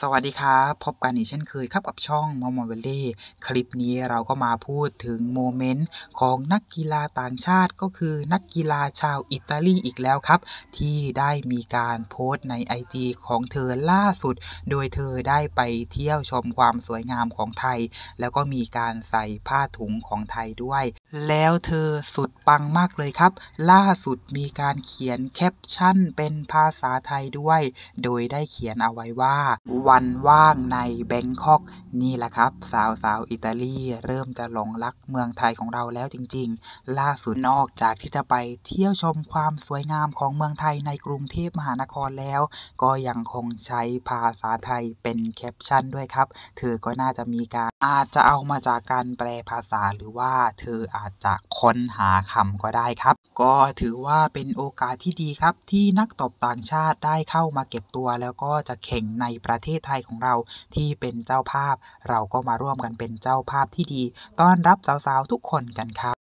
สวัสดีครับพบกันอีกเช่นเคยครับกับช่องมอมอเวลลี่คลิปนี้เราก็มาพูดถึงโมเมนต์ของนักกีฬาต่างชาติก็คือนักกีฬาชาวอิตาลีอีกแล้วครับ ที่ได้มีการโพสต์ในจีของเธอล่าสุด โดยเธอได้ไปเที่ยวชมความสวยงามของไทย แล้วก็มีการใส่ผ้าถุงของไทยด้วยแล้วเธอสุดปังมากเลยครับ ล่าสุดมีการเขียนแคปชั่น เป็นภาษาไทยด้วย โดยได้เขียนเอาไว้ว่า วันว่างในแบงคอกนี่แหละครับ สาวสาวอิตาลี เริ่มจะหลงรักเมืองไทยของเราแล้วจริงๆ ล่าสุด นอกจากที่จะไปเที่ยวชมความสวยงามของเมืองไทยในกรุงเทพมหานครแล้ว ก็ยังคงใช้ภาษาไทยเป็นแคปชั่นด้วยครับเธอก็น่าจะมีการอาจจะเอามาจากการแปลภาษาหรือว่าเธออาจจะค้นหาคำก็ได้ครับ ก็ถือว่าเป็นโอกาสที่ดีครับ ที่นักตบต่างชาติได้เข้ามาเก็บตัว แล้วก็จะแข่งในประเทศไทยของเราที่เป็นเจ้าภาพ เราก็มาร่วมกันเป็นเจ้าภาพที่ดี ต้อนรับ สาว ๆ ทุกคนกันครับ